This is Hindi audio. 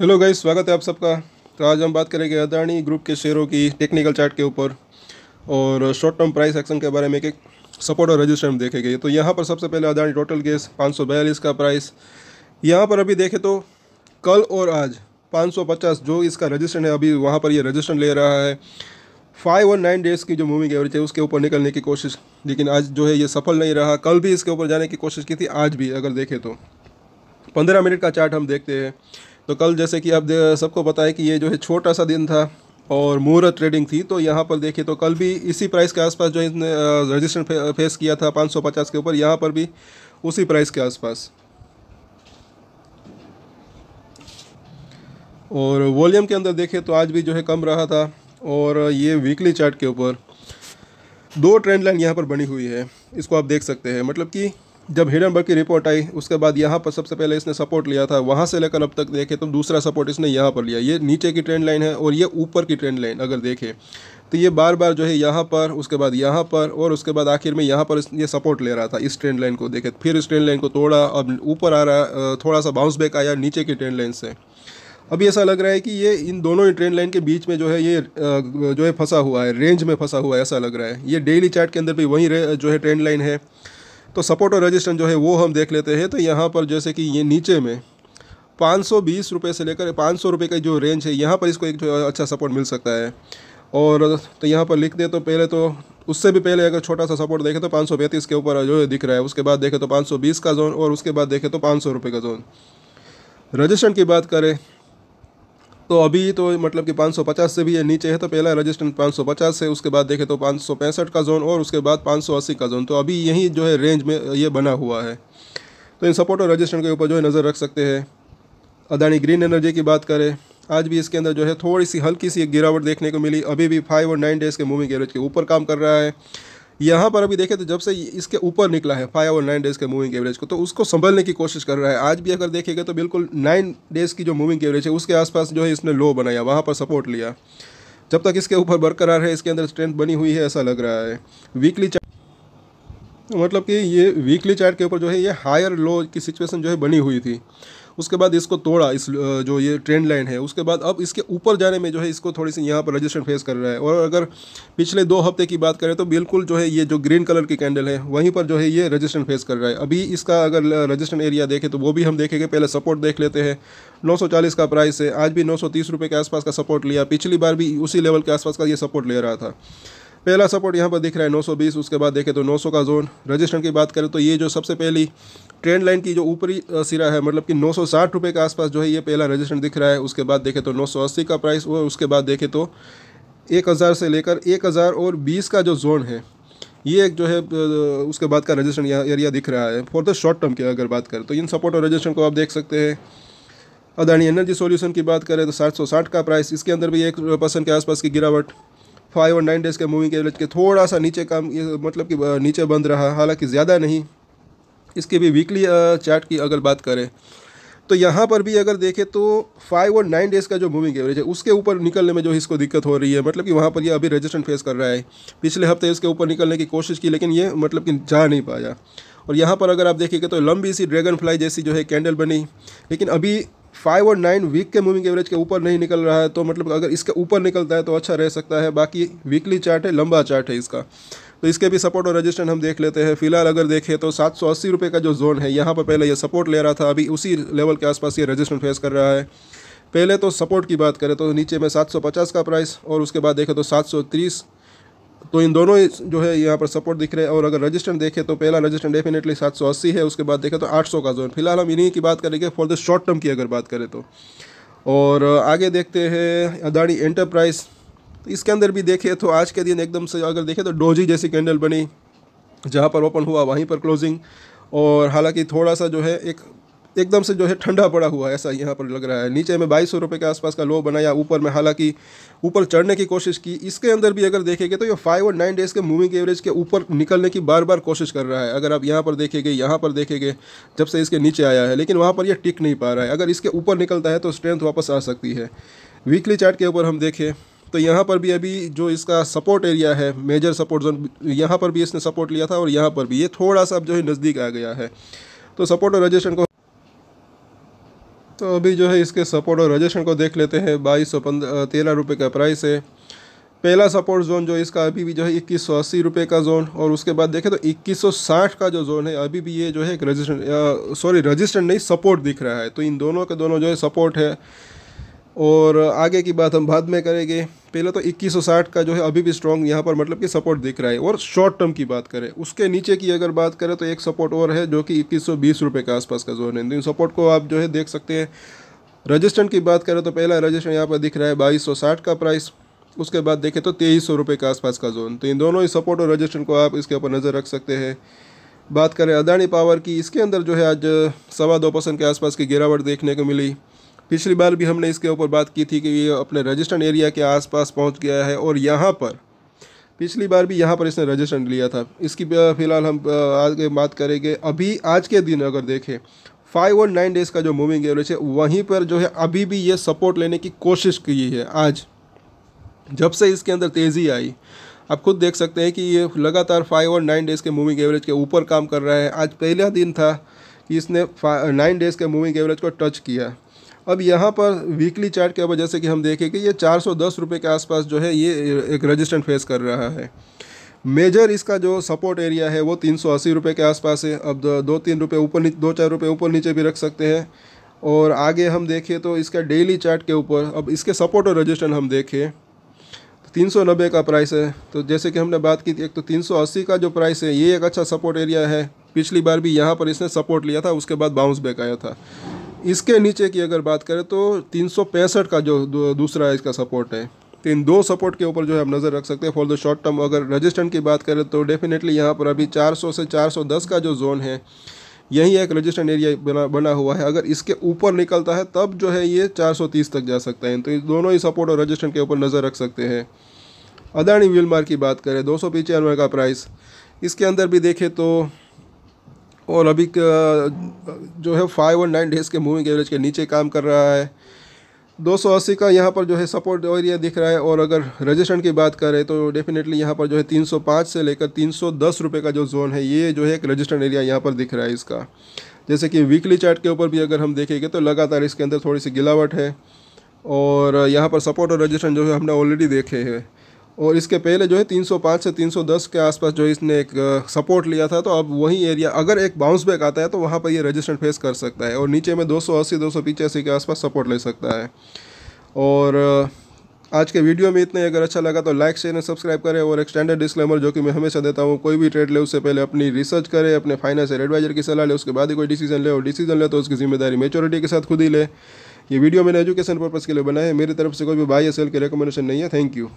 हेलो गाइस स्वागत है आप सबका तो आज हम बात करेंगे अदानी ग्रुप के शेयरों की टेक्निकल चार्ट के ऊपर और शॉर्ट टर्म प्राइस एक्शन के बारे में एक सपोर्ट और रजिस्टर देखेंगे तो यहाँ पर सबसे पहले अदानी टोटल गेस पाँच का प्राइस यहाँ पर अभी देखें तो कल और आज 550 जो इसका रजिस्टर है अभी वहाँ पर ये रजिस्टर ले रहा है फाइव और नाइन डेज़ की जो मूविंग एवरेज है उसके ऊपर निकलने की कोशिश लेकिन आज जो है ये सफल नहीं रहा कल भी इसके ऊपर जाने की कोशिश की थी आज भी अगर देखें तो पंद्रह मिनट का चार्ट हम देखते हैं तो कल जैसे कि आप सबको पता है कि ये जो है छोटा सा दिन था और मुहूर्त ट्रेडिंग थी तो यहाँ पर देखिए तो कल भी इसी प्राइस के आसपास जो इसने रजिस्ट्रेशन फेस किया था 550 के ऊपर यहाँ पर भी उसी प्राइस के आसपास और वॉल्यूम के अंदर देखें तो आज भी जो है कम रहा था और ये वीकली चार्ट के ऊपर दो ट्रेंड लाइन यहाँ पर बनी हुई है इसको आप देख सकते हैं मतलब कि जब हिडन की रिपोर्ट आई उसके बाद यहाँ पर सबसे पहले इसने सपोर्ट लिया था वहाँ से लेकर अब तक देखें तो दूसरा सपोर्ट इसने यहाँ पर लिया ये नीचे की ट्रेंड लाइन है और ये ऊपर की ट्रेंड लाइन अगर देखें तो ये बार बार जो है यहाँ पर उसके बाद यहाँ पर और उसके बाद आखिर में यहाँ पर ये सपोर्ट ले रहा था इस ट्रेंड लाइन को देखे फिर इस ट्रेंड लाइन को तोड़ा अब ऊपर आ रहा थोड़ा सा बाउंस बैक आया नीचे की ट्रेंड लाइन से अभी ऐसा लग रहा है कि ये इन दोनों ही ट्रेंड लाइन के बीच में जो है ये जो है फंसा हुआ है रेंज में फंसा हुआ है ऐसा लग रहा है ये डेली चार्ट के अंदर भी वही जो है ट्रेंड लाइन है तो सपोर्ट और रजिस्टेंस जो है वो हम देख लेते हैं तो यहाँ पर जैसे कि ये नीचे में पाँच सौ बीस रुपये से लेकर पाँच सौ रुपये का जो रेंज है यहाँ पर इसको एक अच्छा सपोर्ट मिल सकता है और तो यहाँ पर लिख दे तो पहले तो उससे भी पहले अगर छोटा सा सपोर्ट देखें तो पाँच सौ पैंतीस के ऊपर जो दिख रहा है उसके बाद देखें तो पाँच सौ बीस का जोन और उसके बाद देखें तो पाँच सौ रुपये का जोन रजिस्ट्रेंट की बात करें तो अभी तो मतलब कि 550 से भी ये नीचे है तो पहला रेजिस्टेंस 550 है उसके बाद देखें तो पाँच का जोन और उसके बाद 580 का जोन तो अभी यही जो है रेंज में ये बना हुआ है तो इन सपोर्ट और रजिस्टेंट के ऊपर जो है नज़र रख सकते हैं अदानी ग्रीन एनर्जी की बात करें आज भी इसके अंदर जो है थोड़ी सी हल्की सी गिरावट देखने को मिली अभी भी फाइव और नाइन डेज़ के मूविंग एवरेज के ऊपर काम कर रहा है यहाँ पर अभी देखें तो जब से इसके ऊपर निकला है फाइव और नाइन डेज़ के मूविंग एवरेज को तो उसको संभलने की कोशिश कर रहा है आज भी अगर देखेगा तो बिल्कुल नाइन डेज़ की जो मूविंग एवरेज है उसके आसपास जो है इसने लो बनाया वहाँ पर सपोर्ट लिया जब तक इसके ऊपर बरकरार है इसके अंदर स्ट्रेंथ बनी हुई है ऐसा लग रहा है वीकली मतलब कि ये वीकली चार्ट के ऊपर जो है ये हायर लो की सिचुएशन जो है बनी हुई थी उसके बाद इसको तोड़ा इस जो ये ट्रेंड लाइन है उसके बाद अब इसके ऊपर जाने में जो है इसको थोड़ी सी यहाँ पर रजिस्ट्रेशन फेस कर रहा है और अगर पिछले दो हफ्ते की बात करें तो बिल्कुल जो है ये जो ग्रीन कलर की कैंडल है वहीं पर जो है ये रजिस्ट्रेशन फेस कर रहा है अभी इसका अगर रजिस्ट्रेशन एरिया देखें तो वो भी हम देखेंगे पहले सपोर्ट देख लेते हैं नौ का प्राइस है आज भी नौ सौ के आसपास का सपोर्ट लिया पिछली बार भी उसी लेवल के आसपास का ये सपोर्ट ले रहा था पहला सपोर्ट यहाँ पर दिख रहा है 920 उसके बाद देखें तो 900 का जोन रजिस्ट्रेंट की बात करें तो ये जो सबसे पहली ट्रेंड लाइन की जो ऊपरी सिरा है मतलब कि नौ सौ के आसपास जो है ये पहला रजिस्ट्रेंट दिख रहा है उसके बाद देखें तो नौ का प्राइस और उसके बाद देखें तो एक से लेकर एक और बीस का जो जोन है ये एक जो है उसके बाद का रजिस्ट्रेंट एरिया दिख रहा है फॉर द शॉर्ट टर्म की अगर बात करें तो इन सपोर्ट और रजिस्ट्रेंट को आप देख सकते हैं अदानी एनर्जी सॉल्यूशन की बात करें तो 760 का प्राइस इसके अंदर भी एक परसेंट के आसपास की गिरावट फाइव और नाइन डेज़ के मूविंग एवरेज के थोड़ा सा नीचे काम मतलब कि नीचे बंद रहा हालांकि ज़्यादा नहीं इसकी भी वीकली चार्ट की अगर बात करें तो यहाँ पर भी अगर देखें तो फाइव और नाइन डेज़ का जो मूविंग एवरेज है उसके ऊपर निकलने में जो इसको दिक्कत हो रही है मतलब कि वहाँ पर ये अभी रेजिस्टेंट फेस कर रहा है पिछले हफ्ते इसके ऊपर निकलने की कोशिश की लेकिन ये मतलब कि जा नहीं पाया और यहाँ पर अगर आप देखेंगे तो लंबी सी ड्रैगन फ्लाई जैसी जो है कैंडल बनी लेकिन अभी फाइव और नाइन वीक के मूविंग एवरेज के ऊपर नहीं निकल रहा है तो मतलब अगर इसके ऊपर निकलता है तो अच्छा रह सकता है बाकी वीकली चार्ट है लंबा चार्ट है इसका तो इसके भी सपोर्ट और रजिस्टेंस हम देख लेते हैं फिलहाल अगर देखें तो सात सौ अस्सी रुपये का जो जोन है यहाँ पर पहले ये सपोर्ट ले रहा था अभी उसी लेवल के आसपास ये रजिस्टेंस फेस कर रहा है पहले तो सपोर्ट की बात करें तो नीचे में 750 का प्राइस और उसके बाद देखें तो तीस तो इन दोनों जो है यहाँ पर सपोर्ट दिख रहे हैं और अगर रजिस्टेंट देखें तो पहला रजिस्टेंट डेफिनेटली सात सौ अस्सी है उसके बाद देखें तो आठ सौ का जोन फिलहाल हम इन्हीं की बात करेंगे फॉर द शॉर्ट टर्म की अगर बात करें तो और आगे देखते हैं अदाणी एंटरप्राइज़ इसके अंदर भी देखें तो आज के दिन एकदम से अगर देखें तो डोजी जैसी कैंडल बनी जहाँ पर ओपन हुआ वहीं पर क्लोजिंग और हालांकि थोड़ा सा जो है एक एकदम से जो है ठंडा पड़ा हुआ है ऐसा यहाँ पर लग रहा है नीचे में बाईस सौ के आसपास का लो बनाया ऊपर में हालांकि ऊपर चढ़ने की कोशिश की इसके अंदर भी अगर देखेंगे तो ये फाइव और नाइन डेज़ के मूविंग एवरेज के ऊपर निकलने की बार बार कोशिश कर रहा है अगर आप यहाँ पर देखेंगे यहाँ पर देखेंगे जब से इसके नीचे आया है लेकिन वहाँ पर यह टिक नहीं पा रहा है अगर इसके ऊपर निकलता है तो स्ट्रेंथ वापस आ सकती है वीकली चार्ट के ऊपर हम देखें तो यहाँ पर भी अभी जो इसका सपोर्ट एरिया है मेजर सपोर्ट जोन यहाँ पर भी इसने सपोर्ट लिया था और यहाँ पर भी ये थोड़ा सा अब जो है नज़दीक आ गया है तो सपोर्ट और रजिस्ट्रेशन को तो अभी जो है इसके सपोर्ट और रजिस्ट्रेशन को देख लेते हैं बाईस सौ तेरह रुपये का प्राइस है पहला सपोर्ट जोन जो इसका अभी भी जो है इक्कीस सौ अस्सी रुपये का जोन और उसके बाद देखें तो इक्कीस सौ साठ का जो जोन है अभी भी ये जो है एक रजिस्टर सॉरी रजिस्टर नहीं सपोर्ट दिख रहा है तो इन दोनों के दोनों जो है सपोर्ट है और आगे की बात हम बाद में करेंगे पहले तो 2160 का जो है अभी भी स्ट्रॉन्ग यहाँ पर मतलब कि सपोर्ट दिख रहा है और शॉर्ट टर्म की बात करें उसके नीचे की अगर बात करें तो एक सपोर्ट और है जो कि इक्कीस सौ के आसपास का जोन है इन सपोर्ट को आप जो है देख सकते हैं रजिस्टेंट की बात करें तो पहला रजिस्टर यहाँ पर दिख रहा है बाईस का प्राइस उसके बाद देखें तो तेईस सौ रुपये के आसपास का जोन तो इन दोनों ही सपोर्ट और रजिस्टेंट को आप इसके ऊपर नज़र रख सकते हैं बात करें अदानी पावर की इसके अंदर जो है आज सवा दो परसेंट के आसपास की गिरावट देखने को मिली पिछली बार भी हमने इसके ऊपर बात की थी कि ये अपने रजिस्ट्रेंट एरिया के आसपास पहुंच गया है और यहाँ पर पिछली बार भी यहाँ पर इसने रजिस्ट्रेंट लिया था इसकी फ़िलहाल हम आगे बात करेंगे अभी आज के दिन अगर देखें फाइव और नाइन डेज़ का जो मूविंग एवरेज है वहीं पर जो है अभी भी ये सपोर्ट लेने की कोशिश की है आज जब से इसके अंदर तेज़ी आई आप खुद देख सकते हैं कि ये लगातार फाइव और नाइन डेज़ के मूविंग एवरेज के ऊपर काम कर रहा है आज पहला दिन था कि इसने नाइन डेज़ के मूविंग एवरेज को टच किया अब यहाँ पर वीकली चार्ट के वजह से कि हम देखें कि ये चार सौ दस रुपये के आसपास जो है ये एक रजिस्टेंट फेस कर रहा है मेजर इसका जो सपोर्ट एरिया है वो तीन सौ अस्सी रुपये के आसपास है अब दो तीन रुपये ऊपर दो चार रुपये ऊपर नीचे भी रख सकते हैं और आगे हम देखें तो इसका डेली चार्ट के ऊपर अब इसके सपोर्ट और रजिस्टेंट हम देखें तो तीन सौ नब्बे का प्राइस है तो जैसे कि हमने बात की थी एक तो तीन सौ अस्सी का जो प्राइस है ये एक अच्छा सपोर्ट एरिया है पिछली बार भी यहाँ पर इसने सपोर्ट लिया था उसके बाद बाउंस बैक आया था इसके नीचे की अगर बात करें तो तीन का जो दूसरा इसका सपोर्ट है तीन इन दो सपोर्ट के ऊपर जो है आप नज़र रख सकते हैं फॉर द शॉर्ट टर्म अगर रजिस्टेंट की बात करें तो डेफिनेटली यहाँ पर अभी 400 से 410 का जो जोन है यही एक रजिस्टेंट एरिया बना बना हुआ है अगर इसके ऊपर निकलता है तब जो है ये 430 तक जा सकता है तो इस दोनों ही सपोर्ट और रजिस्टेंट के ऊपर नज़र रख सकते हैं अदानी व्यूलमार की बात करें दो सौ का प्राइस इसके अंदर भी देखें तो और अभी जो है फाइव और नाइन डेज़ के मूविंग एवरेज के नीचे काम कर रहा है 280 का यहाँ पर जो है सपोर्ट एरिया दिख रहा है और अगर रजिस्ट्रेशन की बात करें तो डेफिनेटली यहाँ पर जो है 305 से लेकर 310 रुपये का जो जोन है ये जो है एक रजिस्ट्रेशन एरिया यहाँ पर दिख रहा है इसका जैसे कि वीकली चार्ट के ऊपर भी अगर हम देखेंगे तो लगातार इसके अंदर थोड़ी सी गिलावट है और यहाँ पर सपोर्ट और रजिस्ट्रेशन जो है हमने ऑलरेडी देखे हैं और इसके पहले जो है 305 से 310 के आसपास जो इसने एक सपोर्ट लिया था तो अब वही एरिया अगर एक बाउंस बैक आता है तो वहाँ पर ये रेजिस्टेंट फेस कर सकता है और नीचे में दो सौ के आसपास सपोर्ट ले सकता है और आज के वीडियो में इतने अगर अच्छा लगा तो लाइक शेयर एंड सब्सक्राइब करें और एक स्टैंडर्ड डिस्क्लेमर जो कि मैं हमेशा देता हूँ कोई भी ट्रेड ले उससे पहले अपनी रिसर्च करें अपने फाइनेंशियल एडवाइजर की सलाह ले उसके बाद ही कोई डिसीजन ले और डिसीजन ले तो उसकी जिम्मेदारी मेचोरिटी के साथ खुद ही ले ये वीडियो मैंने एजुकेशन पर्पज़ के लिए बनाए मेरी तरफ से कोई भी बाई या सेल की रिकमेंडेशन नहीं है थैंक यू